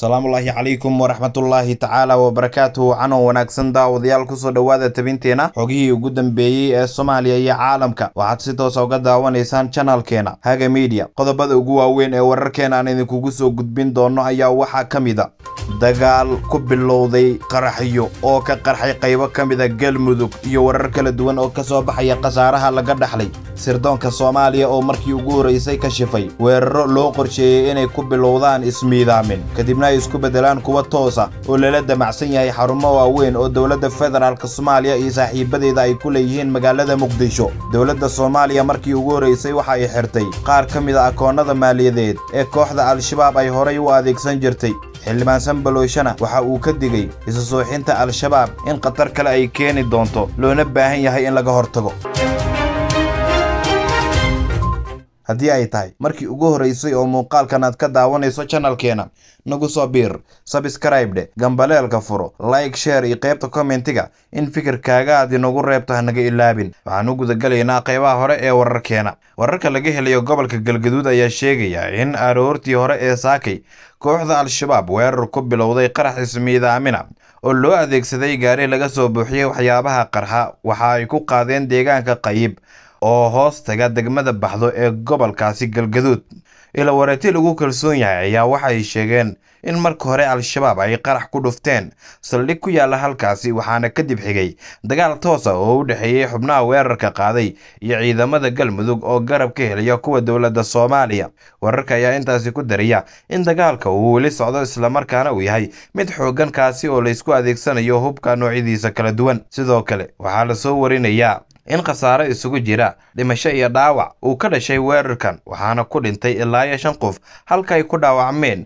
asalaamullaahi calaykum waraxmatullaahi tacaala wabarakaatuhu canow wanaagsan daawadayaal kusoo dhowaada tabinteena xogihii ugu dambeeyey ee soomaaliya iyo caalamka waxaad si toosa ah uga daawanaysaan janalkeena haga midiya qodobada ugu waaweyn ee wararkeena aan idinkugu soo gudbin doono ayaa waxaa ka mida dagaal ku bilowday qaraxyo oo ka qarxay qaybo ka mida galmudug iyo warar kala duwan oo ka soo baxaya khasaaraha laga dhaxlay sirdoonka soomaaliya oo markii ugu horraysay ka shifay weeraro loo qorsheeyey inay ku bilowdaan ismiidaamin kadibna ay isku beddelaan kuwa toosa oo lala damacsan yahay xarumo waaweyn oo dowladda federaalk soomaaliya iyo saaxiibadeeda ay ku leeyihiin magaalada muqdisho dowladda soomaaliya markii ugu horraysay waxa ay xirtay qaar ka mid a ah akoonnada maaliyadeed ee kooxda al-shabaab ay horay u adeegsan jirtay xildhibaansan balooshana waxa uu ka digey isu suuxinta al-shabaab in khatar kale ay keeni doonto loona baahan yahay in laga hortago haddii ay tahay markii ugu horreysay oo muuqaalkan aad ka daawanayso channelkeena nagu soo biir sabskraibde gambaleelka furo like share iyo qaybta kommentiga in fikirkaaga aad inagu reebto hanaga ilaabin waxaan u gudagalaynaa qaybaha hore ee wararkeena wararka laga helayo gobolka galgaduud ayaa sheegaya in aroortii hore ee saakay kooxda al-shabaab weerar ku bilowday qarax ismiidaamina oo loo adeegsaday gaari laga soo buuxiyey waxyaabaha qarxa waxa ay ku qaadeen deegaanka qayib oo hoos taga degmada baxdo ee gobolkaasi galgaduud ila wareeti lagu kalsoon yahay ayaa waxay sheegeen in marka hore al-shabaab ay qarax ku dhufteen saldhig ku yaalla halkaasi waxaana kadib xigay dagaal toosa ah oo u dhexeeyey xubnaha weerarka qaaday iyo ciidamada galmudug oo garab ka helaya kuwa dowladda soomaaliya wararka ayaa intaasi ku daraya in dagaalka uu weli socdo islamarkaana uu yahay mid xooggan kaasi oo laysku adeegsanayo hubka noocyadiisa kala duwan sidoo kale waxaa lasoo warinayaa in khasaare isugu jira dhimasho iyo dhaawac uu ka dhashay weerarkan waxaana ku dhintay ilaa iyo shan qof halka ay ku dhaawacmeen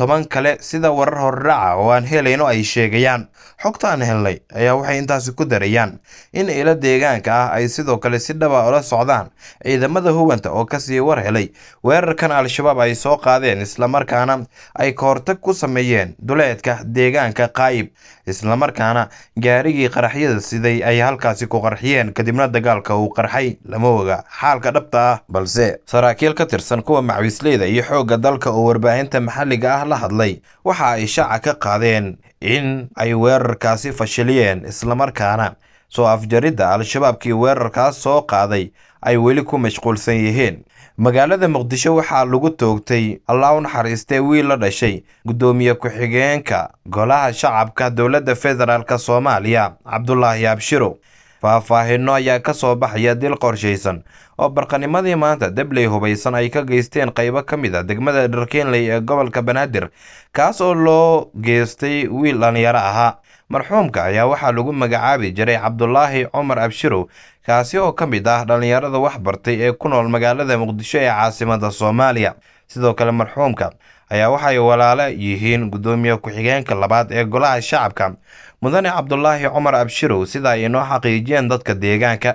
toban kale sida warar hordhaca oo aan helayno ay sheegayaan xogta aan helnay ayaa waxay intaasi ku darayaan in ilo deegaanka ah ay sidoo kale si dhaba ah ula socdaan ciidamada hubanta oo kasii war helay weerarkan al-shabaab ay soo qaadeen islamarkaana ay kahortag ku sameeyeen duleedka deegaanka qaayib islamarkaana gaarigii qaraxyada siday ay halkaasi ku qarxiyeen kadibna kadibna dagaalka uu qarxay lama oga xaalka dhabta ah balse saraakiil ka tirsan kuwa macawiisleyda iyo xoogga dalka oo warbaahinta maxalliga ah la hadlay waxa ay shaaca ka qaadeen in ay weerarkaasi fashiliyeen islamarkaana soo afjaridda al-shabaabkii weerarkaas soo qaaday ay weli ku mashquulsan yihiin magaalada muqdisho waxaa lagu toogtay allah u wiil la dhashay guddoomiye ku-xigeenka golaha shacabka dowladda federaalk soomaaliya cabdulaahi abshiro Faahfaahinno ayaa ka soo baxaya dil qorshaysan oo barqanimadii maanta Dabley hubaysan ay ka geysteen qaybo ka mid a ah degmada Dharkinley ee gobolka Banaadir kaas oo loo geystay wiil dhallinyaro ahaa marxuumka ayaa waxaa lagu magacaabi jiray cabdulaahi cumar abshirow kaasi oo ka mid ah dhallinyarada wax bartay ee ku nool magaalada muqdisho ee caasimada soomaaliya sidoo kale marxuumka ayaa waxay walaalo yihiin guddoomiye ku-xigeenka labaad ee golaha shacabka mudane cabdulaahi cumar abshirow sida ay inoo xaqiijiyeen dadka deegaanka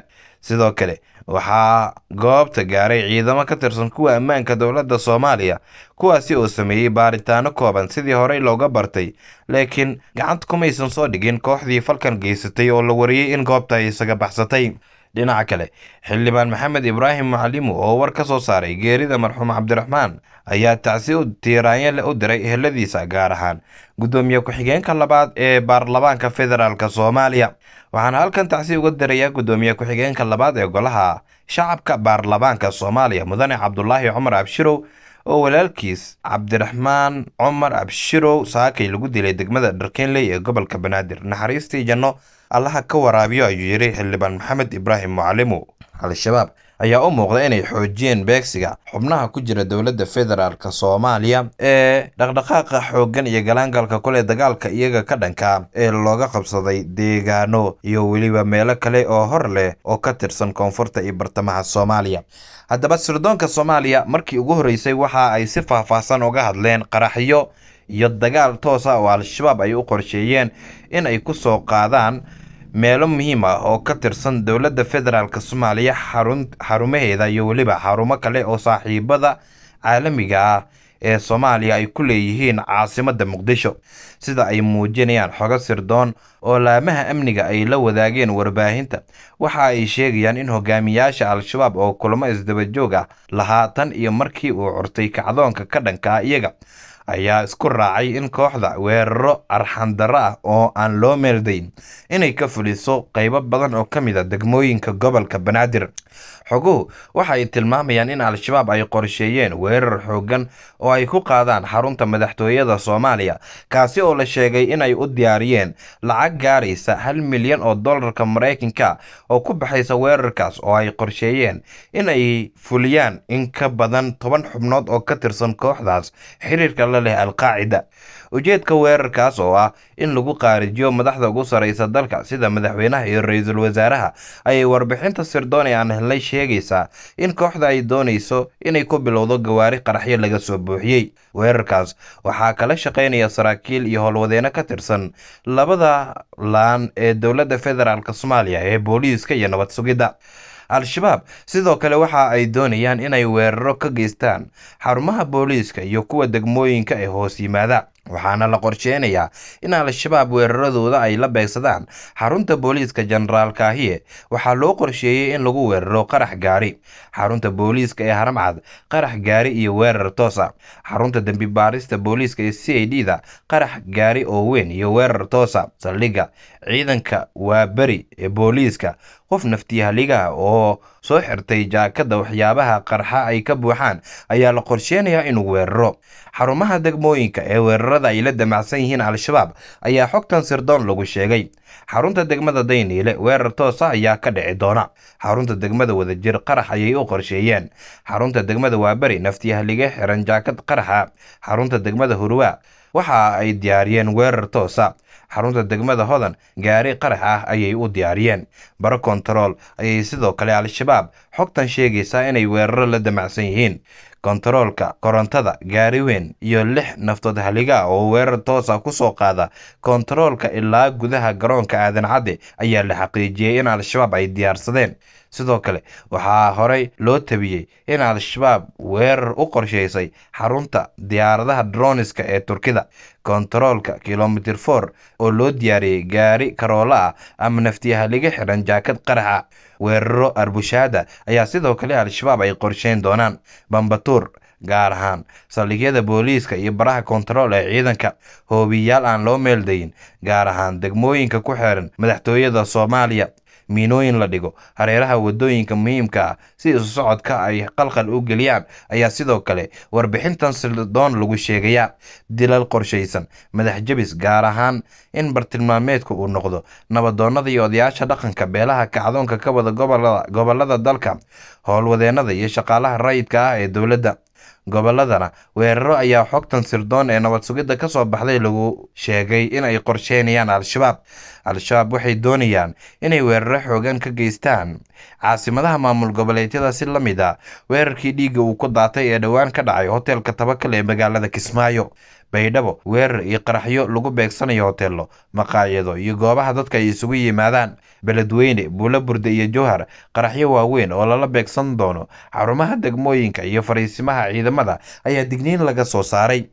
sidoo kale waxaa goobta gaaray ciidamo ka tirsan kuwa ammaanka dowladda soomaaliya kuwaasi oo sameeyey baaritaano kooban sidii horey looga bartay laakiin gacanta kumaysan soo dhigin kooxdii falkan geysatay oo la wariyey in goobta ay isaga baxsatay dhinaca kale xildhibaan maxamed ibraahim macalimu oo war ka soo saaray geerida marxuum cabdiraxmaan ayaa tacsi u tiiraanyale u diray eheladiisa gaar ahaan guddoomiye ku-xigeenka labaad ee baarlamaanka federaalk soomaaliya waxaana halkan tacsi uga dirayaa guddoomiye ku-xigeenka labaad ee golaha shacabka baarlamaanka soomaaliya mudane cabdulaahi cumar abshirow oo walaalkiis cabdiraxmaan cumar abshirow saakay lagu dilay degmada dharkenley ee gobolka banaadir naxariistii janno allaha ka waraabiyo ayuu yidhi xildhibaan maxamed ibraahim mucalimu al-shabaab ayaa u muuqda inay xoojiyeen beegsiga xubnaha ku jira dowladda federaalka soomaaliya ee dhaqdhaqaaqa xooggan iyo galaangalka kuleh dagaalka iyaga ka dhanka ee looga qabsaday deegaano iyo weliba meelo kale oo hor leh oo ka tirsan koonfurta iyo bartamaha soomaaliya haddaba sirdoonka soomaaliya markii ugu horreysay waxa ay si faahfaahsan uga hadleen qaraxyo iyo dagaal toosa ah, oo al-shabaab ay u qorsheeyeen in ay ku soo qaadaan meelo muhiim ah oo ka tirsan Dowladda federaalk Soomaaliya xarumaheeda iyo weliba xarumo kale oo saaxiibada caalamiga ah ee Soomaaliya ay ku leeyihiin caasimadda Muqdisho sida ay muujinayaan xogo sirdoon oo laamaha amniga ay la wadaageen warbaahinta waxa ay sheegayaan in hogaamiyaasha al-shabaab oo kulamo isdabajoog ah lahaa tan iyo markii uu curtay kacdoonka ka dhankaa iyaga ayaa isku raacay in kooxda weeraro arxan-darro ah oo aan loo meeldayn inay ka fuliso qaybo badan oo ka mid ah degmooyinka gobolka banaadir xoguhu waxa ay tilmaamayaan in al-shabaab ay qorsheeyeen weerar xooggan oo ay ku qaadaan xarunta madaxtooyada soomaaliya kaasi oo la sheegay inay u diyaariyeen lacag gaaraysa hal milyan oo dollarka maraykanka ah oo ku baxaysa weerarkaas oo ay qorsheeyeen in ay fuliyaan in ka badan toban xubnood oo ka tirsan kooxdaas xiriirka la leh al ujeedka weerarkaas oo ah in lagu qaarijiyo madaxda ugu sarreysa dalka sida madaxweynaha iyo ra-iisul wasaaraha ayay warbixinta sirdoon aan helnay sheegaysaa in kooxda ay doonayso inay ku bilowdo gawaari qaraxyo laga soo buuxiyey weerarkaas waxaa kala shaqaynaya saraakiil iyo howlwadeenno ka tirsan labada laan ee dowladda federaalk soomaaliya ee booliiska iyo nabad sugidda al-shabaab sidoo kale waxa ay doonayaan inay weeraro ka geystaan xarumaha booliiska iyo kuwa degmooyinka ee hoos yimaada waxaana la qorsheynayaa in al-shabaab weeraradooda ay la beegsadaan xarunta booliiska jenaraal kaahiye waxaa loo qorsheeyey in lagu weeraro qarax gaari xarunta booliiska ee haramcad qarax gaari iyo weerar toosa xarunta dembi baarista booliiska ee c a d da qarax gaari oo weyn iyo weerar toosa saldhigga ciidanka waa beri ee booliiska qof naftiyahaligaha oo soo xirtay jaakada waxyaabaha qarxa ay ka buuxaan ayaa la qorsheynayaa inuu weeraro xarumaha degmooyinka ee weerarada weerarada ay la damacsan yihiin al-shabaab ayaa xogtan sirdoon lagu sheegay xarunta degmada dayniile weerar toosa ah ayaa ka dhici doona xarunta degmada wadajir qarax ayay u qorsheeyeen xarunta degmada waaberi naftiyah xiran jaakad qaraxa xarunta degmada hurwa waxa ay diyaariyeen weerar toosa ah. xarunta degmada hodan gaari qarax ah ayay u diyaariyeen baro kontarool ayay sidoo kale al-shabaab xogtan sheegaysaa inay weeraro la damacsan yihiin kontaroolka korontada, gaari weyn, iyo lix naftood haliga ah oo weerar toosa ah ku soo qaada kontaroolka ilaa gudaha garoonka Aadan Cadde ayaa la xaqiijiyey in Al-shabaab ay diyaarsadeen. Sidoo kale, waxaa horey loo tebiyey in Al-shabaab weerar u qorshaysay xarunta diyaaradaha Droniska ee Turkida kontaroolka kilomitir 4 oo loo diyaariyey gaari karoola ah ama naftiyaha laga xiran jaakad qaraxa weeraro arbushaada ayaa sidoo kale al-shabaab ay qorsheyn doonaan bambatuur gaar ahaan saldhigyada booliiska iyo baraha kontarool ee ciidanka hoobiyayaal aan loo meeldayin gaar ahaan degmooyinka ku xeeran madaxtooyada soomaaliya miinooyin la dhigo hareeraha waddooyinka muhiimka ah si isu socodka ay qalqal u geliyaan ayaa sidoo kale warbixintan sildoon lagu sheegayaa dilal qorshaysan madax jebis gaar ahaan in bartilmaameedka uu noqdo nabadoonnada iyo odayaasha dhaqanka beelaha kacdoonka ka wada gobolada dalka howlwadeennada iyo shaqaalaha rayidka ah ee dowladda Gobolladana, weeraro ayaa xogtan sirdoon ee nabad sugidda ka soo baxday lagu sheegay inay qorsheynayaan Al-shabaab. Al-shabaab waxay doonayaan inay weeraro xoogan ka geystaan caasimadaha maamul goboleedyada si la mid a ah. weerarkii dhiigga uu ku daatay ee dhowaan ka dhacay hoteelka Tawakal ee magaalada Kismaayo baydhabo weerar iyo qaraxyo lagu beegsanayo hoteello maqaayado iyo goobaha dadka ay isugu yimaadaan beledweyne buulo burde iyo jowhar qaraxyo waaweyn oo lala beegsan doono xarumaha degmooyinka iyo fariisimaha ciidamada ayaa digniin laga soo saaray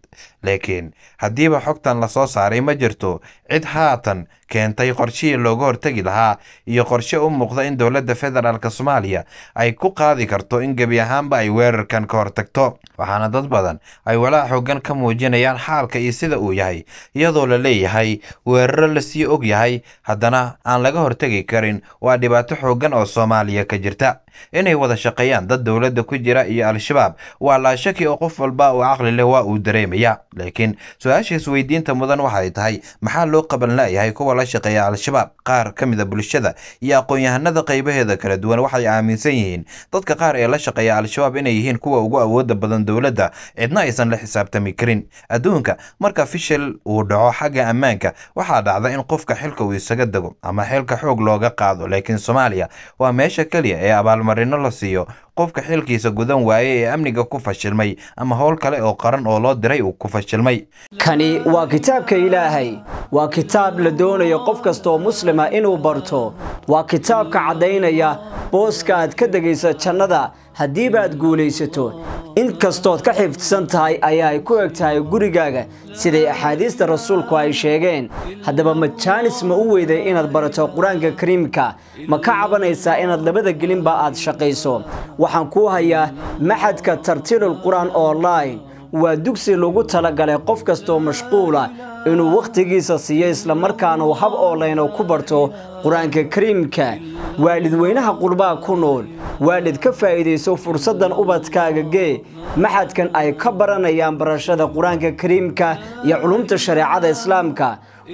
laakiin haddiiba xogtan lasoo saaray ma jirto cid haatan keentay qorshihii looga hortegi lahaa iyo qorshe u muuqda in dowladda federaalk soomaaliya ay ku qaadi karto in gebi ahaanba ay weerarkan ka hortagto waxaana dad badan ay walaac xoogan ka muujinayaan xaalka iyo sida uu yahay iyadoo la leeyahay weeraro la sii og yahay haddana aan laga hortegi karin waa dhibaato xooggan oo soomaaliya ka jirta inay wada shaqeeyaan dad dowladda ku jira iyo al-shabaab waa laa shaki oo qof walba oo caqli leh waa uu dareemaya laakiin su-aasha weydiinta mudan waxay tahay maxaa loo qaban la'yahay kuwa la shaqeeya al-shabaab qaar ka mida bulshada iyo aqoon-yahanada qaybaheeda kala duwan waxay aaminsan yihiin dadka qaar ee la shaqeeya al-shabaab inay yihiin kuwa ugu awoodda badan dowladda cidna aysan la xisaabtami karin adduunka marka fishil uu dhaco xagga ammaanka waxaa dhacda in qofka xilka uu isaga dego ama xilka xoog looga qaado laakiin soomaaliya waa meesha keliya ee abaalmarino la siiyo qofka xilkiisa gudan waaye ee amniga ku fashilmay ama howl kale oo qaran oo loo diray uu ku fashilmay kani waa kitaabka ilaahay waa kitaab la doonayo qof kastoo muslima ah inuu barto waa kitaabka caddaynaya booska aad ka degaysa jannada haddiiba aad guulaysato in kastood ka xifdsan tahay ayaa ay ku eg tahay gurigaaga siday axaadiista rasuulku ay sheegeen haddaba ma jaanis ma u weyday inaad barato qur-aanka kariimka ma ka cabanaysaa inaad labada gelinba aad shaqayso waxaan kuu hayaa maxadka tartiilul qur-aan online waa dugsi lagu talagalay qof kastoo mashquula inuu wakhtigiisa siiyo isla markaana uu hab oolayno ku barto qur-aanka kariimka waalidweynaha qurbaha ku nool waalid ka faa'iidayso fursaddan ubadkaaga gee maxadkan ay ka baranayaan barashada qur-aanka kariimka iyo culumta shareecada islaamka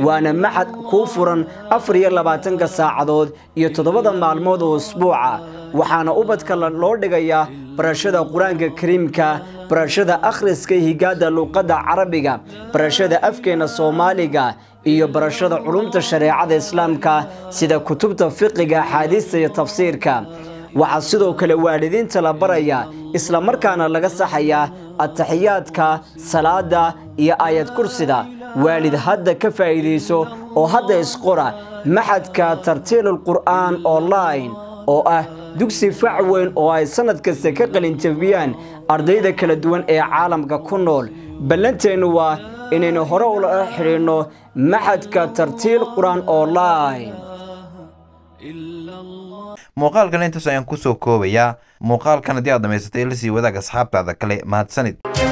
waana maxad kuu furan afar iyo labaatanka saacadood iyo toddobada maalmood oo usbuuca waxaana ubadka loo dhigayaa barashada qur-aanka kariimka barashada akhriska higaada luuqadda carabiga barashada afkeena soomaaliga iyo barashada culumta shareecada islaamka sida kutubta fiqiga axaadiista iyo tafsiirka waxaa sidoo kale waalidiinta la baraya isla markaana laga saxayaa ataxiyaadka salaada iyo aayad kursida waalid hadda ka faa'iidayso oo hadda isqora maxadka tartiilulqur'aan online oo ah dugsi fac weyn oo ay sannad kasta ka qalinjabiyaan ardayda kala duwan ee caalamka ku nool ballanteennu waa inaynu hore ula xidhiidhno maxadka tartiil qur-aan online muuqaalkan intaas ayaan ku soo koobayaa muuqaalkan haddii aad dhamaysatay ila sii wadaag asxaabtaada kale mahadsanid